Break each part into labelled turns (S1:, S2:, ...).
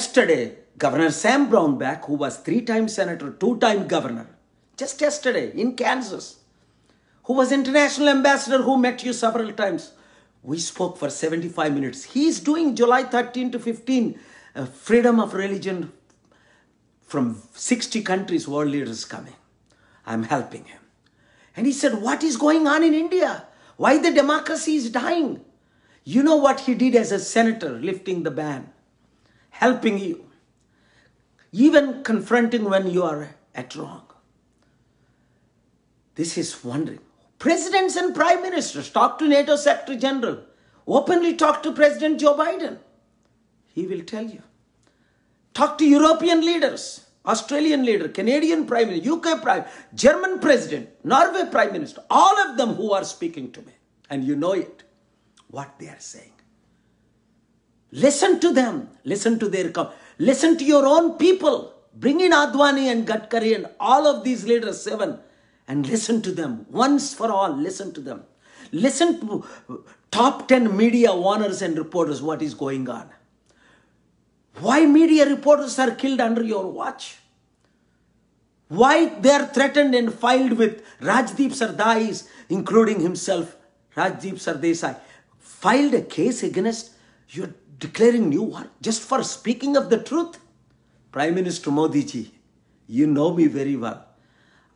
S1: yesterday, Governor Sam Brownback, who was three time senator, two time governor, just yesterday in Kansas, who was international ambassador, who met you several times, we spoke for 75 minutes. He's doing July 13 to 15, uh, freedom of religion from 60 countries, world leaders coming. I'm helping him. And he said, What is going on in India? Why the democracy is dying? You know what he did as a senator, lifting the ban helping you, even confronting when you are at wrong. This is wondering. Presidents and prime ministers talk to NATO Secretary General, openly talk to President Joe Biden. He will tell you. Talk to European leaders, Australian leader, Canadian prime minister, UK prime, German president, Norway prime minister, all of them who are speaking to me. And you know it, what they are saying. Listen to them. Listen to their com- Listen to your own people. Bring in Adwani and Gadkari and all of these leaders, seven, and listen to them once for all. Listen to them. Listen to top 10 media owners and reporters what is going on. Why media reporters are killed under your watch? Why they are threatened and filed with Rajdeep Sardais, including himself, Rajdeep Sardesai, filed a case against your declaring new war just for speaking of the truth? Prime Minister Modi ji, you know me very well.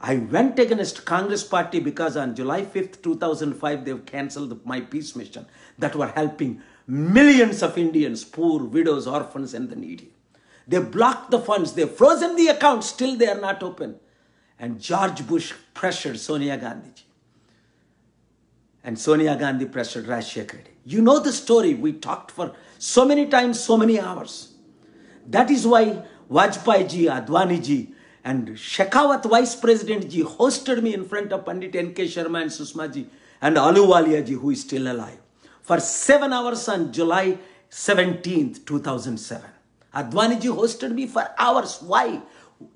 S1: I went against Congress party because on July 5th, 2005, they've cancelled my peace mission that were helping millions of Indians, poor widows, orphans and the needy. They blocked the funds, they've frozen the accounts, still they are not open. And George Bush pressured Sonia Gandhi. And Sonia Gandhi pressured Rashtriya Kredit. You know the story. We talked for so many times, so many hours. That is why Vajpayee ji, Advani ji, and Shekhawat Vice President ji hosted me in front of Pandit N.K. Sharma and Susma ji and Aluwalia ji, who is still alive, for seven hours on July 17, 2007. Advani ji hosted me for hours. Why?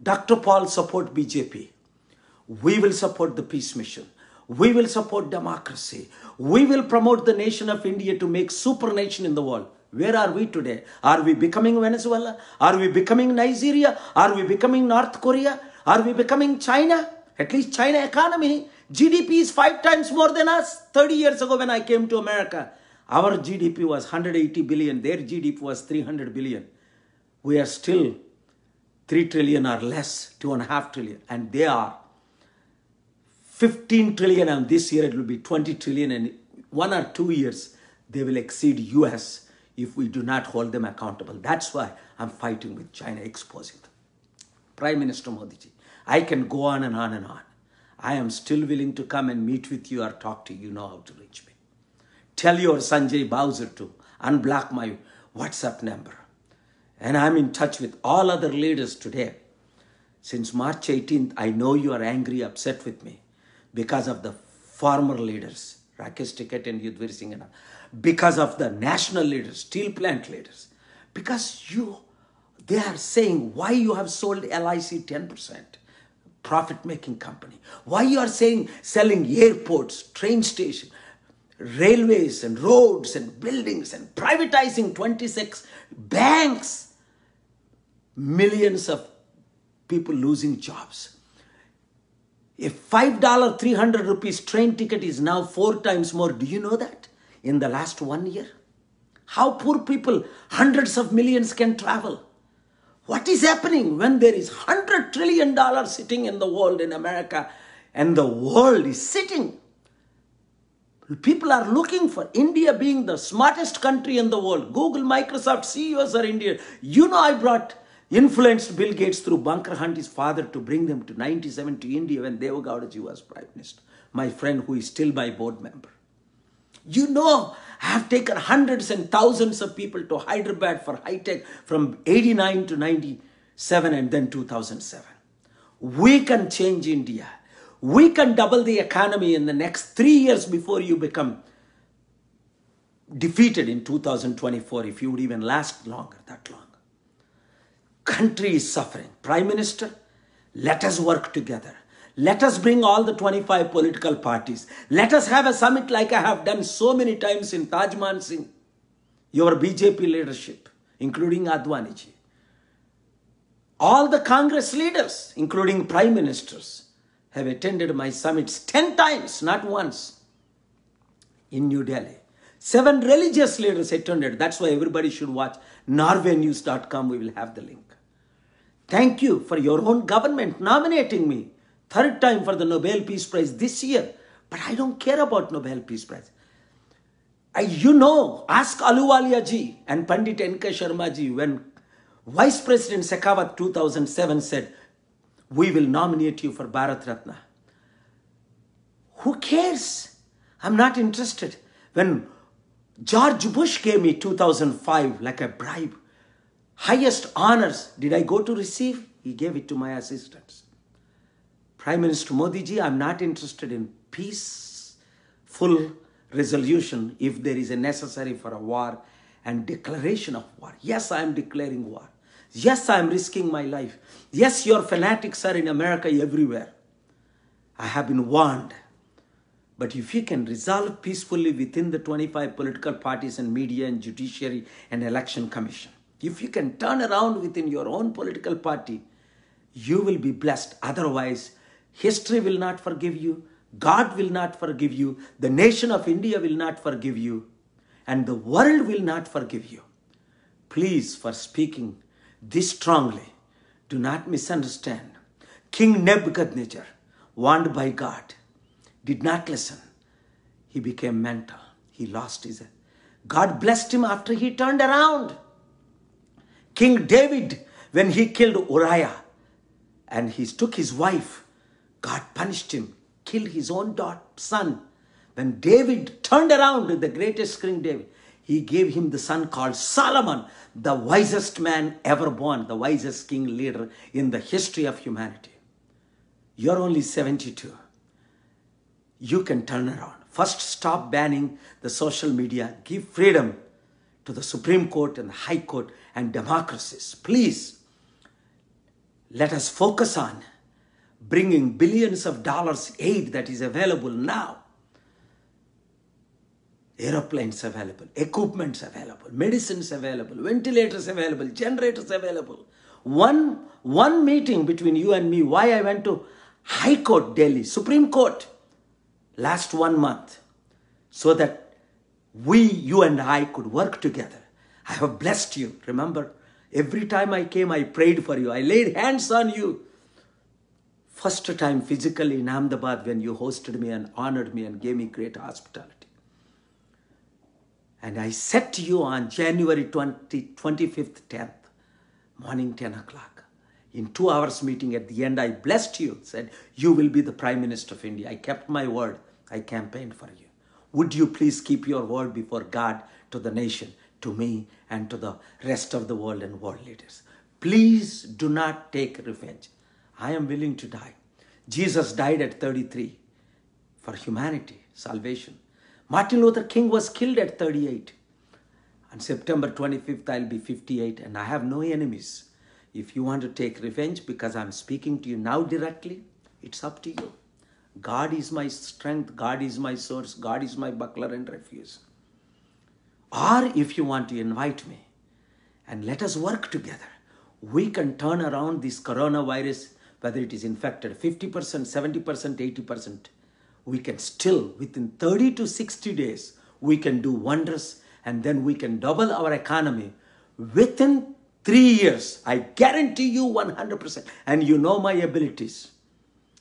S1: Dr. Paul support BJP. We will support the peace mission. We will support democracy. We will promote the nation of India to make super nation in the world. Where are we today? Are we becoming Venezuela? Are we becoming Nigeria? Are we becoming North Korea? Are we becoming China? At least China economy. GDP is five times more than us. 30 years ago when I came to America, our GDP was 180 billion. Their GDP was 300 billion. We are still 3 trillion or less, 2.5 trillion. And they are 15 trillion and this year it will be 20 trillion and one or two years they will exceed US if we do not hold them accountable. That's why I'm fighting with China, exposing them. Prime Minister Modi ji, I can go on and on and on. I am still willing to come and meet with you or talk to you. You know how to reach me. Tell your Sanjay Bowser to unblock my WhatsApp number. And I'm in touch with all other leaders today. Since March 18th, I know you are angry, upset with me because of the former leaders, Rakesh Ticket and Yudhvir Singh because of the national leaders, steel plant leaders, because you, they are saying why you have sold LIC 10%, profit-making company, why you are saying selling airports, train station, railways and roads and buildings and privatizing 26 banks, millions of people losing jobs a $5, 300 rupees train ticket is now four times more. Do you know that? In the last one year. How poor people, hundreds of millions can travel. What is happening when there is $100 trillion sitting in the world in America and the world is sitting? People are looking for India being the smartest country in the world. Google, Microsoft CEOs are Indian. You know, I brought influenced Bill Gates through Bunker Hunt, his father, to bring them to 97 to India when Devagaudaji was Prime Minister, my friend who is still my board member. You know, I have taken hundreds and thousands of people to Hyderabad for high tech from 89 to 97 and then 2007. We can change India. We can double the economy in the next three years before you become defeated in 2024 if you would even last longer that long country is suffering. Prime Minister, let us work together. Let us bring all the 25 political parties. Let us have a summit like I have done so many times in Tajman Singh, your BJP leadership, including Advaniji. All the Congress leaders, including prime ministers, have attended my summits 10 times, not once, in New Delhi. Seven religious leaders attended. That's why everybody should watch norwaynews.com. We will have the link. Thank you for your own government nominating me third time for the Nobel Peace Prize this year. But I don't care about Nobel Peace Prize. I, you know, ask Aluwalia ji and Pandit N.K. Sharma ji when Vice President Shekhawat 2007 said, we will nominate you for Bharat Ratna. Who cares? I'm not interested. When George Bush gave me 2005 like a bribe, highest honors did I go to receive? He gave it to my assistants. Prime Minister Modi ji, I'm not interested in peaceful resolution if there is a necessary for a war and declaration of war. Yes, I am declaring war. Yes, I am risking my life. Yes, your fanatics are in America everywhere. I have been warned. But if you can resolve peacefully within the 25 political parties and media and judiciary and election commission, if you can turn around within your own political party, you will be blessed. Otherwise, history will not forgive you, God will not forgive you, the nation of India will not forgive you, and the world will not forgive you. Please, for speaking this strongly, do not misunderstand. King Nebuchadnezzar, warned by God, did not listen. He became mental. He lost his. God blessed him after he turned around. King David, when he killed Uriah and he took his wife, God punished him, killed his own daughter, son. When David turned around, the greatest king David, he gave him the son called Solomon, the wisest man ever born, the wisest king leader in the history of humanity. You're only 72. You can turn around. First, stop banning the social media. Give freedom to the Supreme Court and the High Court and democracies. Please, let us focus on bringing billions of dollars aid that is available now. Aeroplanes available, equipments available, medicines available, ventilators available, generators available. One, one meeting between you and me, why I went to High Court Delhi, Supreme Court last one month, so that we, you and I, could work together. I have blessed you. Remember, every time I came, I prayed for you. I laid hands on you. First time physically in Ahmedabad when you hosted me and honored me and gave me great hospitality. And I said to you on January 20, 25th, 10th, morning 10 o'clock, in two hours meeting at the end, I blessed you, said, you will be the Prime Minister of India. I kept my word. I campaigned for you. Would you please keep your word before God to the nation, to me, and to the rest of the world and world leaders? Please do not take revenge. I am willing to die. Jesus died at 33 for humanity, salvation. Martin Luther King was killed at 38. On September 25th, I'll be 58 and I have no enemies. If you want to take revenge because I'm speaking to you now directly, it's up to you. God is my strength, God is my source, God is my buckler and refuge. Or if you want to invite me and let us work together, we can turn around this coronavirus, whether it is infected 50%, 70%, 80%. We can still, within 30 to 60 days, we can do wonders and then we can double our economy within three years. I guarantee you 100%. And you know my abilities.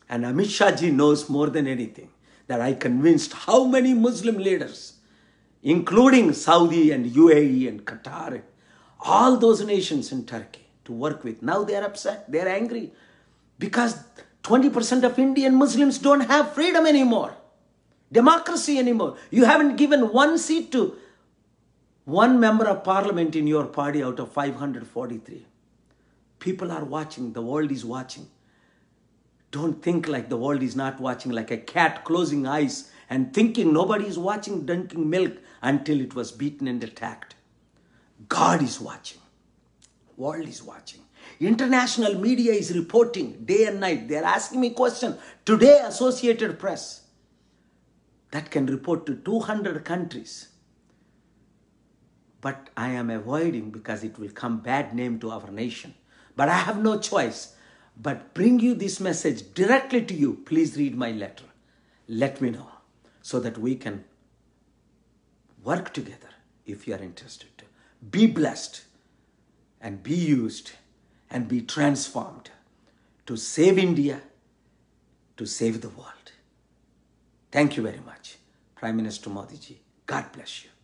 S1: And Amit Shah ji knows more than anything that I convinced how many Muslim leaders, including Saudi and UAE and Qatar, all those nations in Turkey to work with. Now they are upset, they are angry because 20% of Indian Muslims don't have freedom anymore, democracy anymore. You haven't given one seat to one member of parliament in your party out of 543. People are watching, the world is watching. Don't think like the world is not watching, like a cat closing eyes and thinking nobody is watching, drinking milk until it was beaten and attacked. God is watching. World is watching. International media is reporting day and night. They are asking me question. Today, Associated Press that can report to 200 countries. But I am avoiding because it will come bad name to our nation. But I have no choice but bring you this message directly to you, please read my letter. Let me know so that we can work together if you are interested Be blessed and be used and be transformed to save India, to save the world. Thank you very much, Prime Minister Modi ji. God bless you.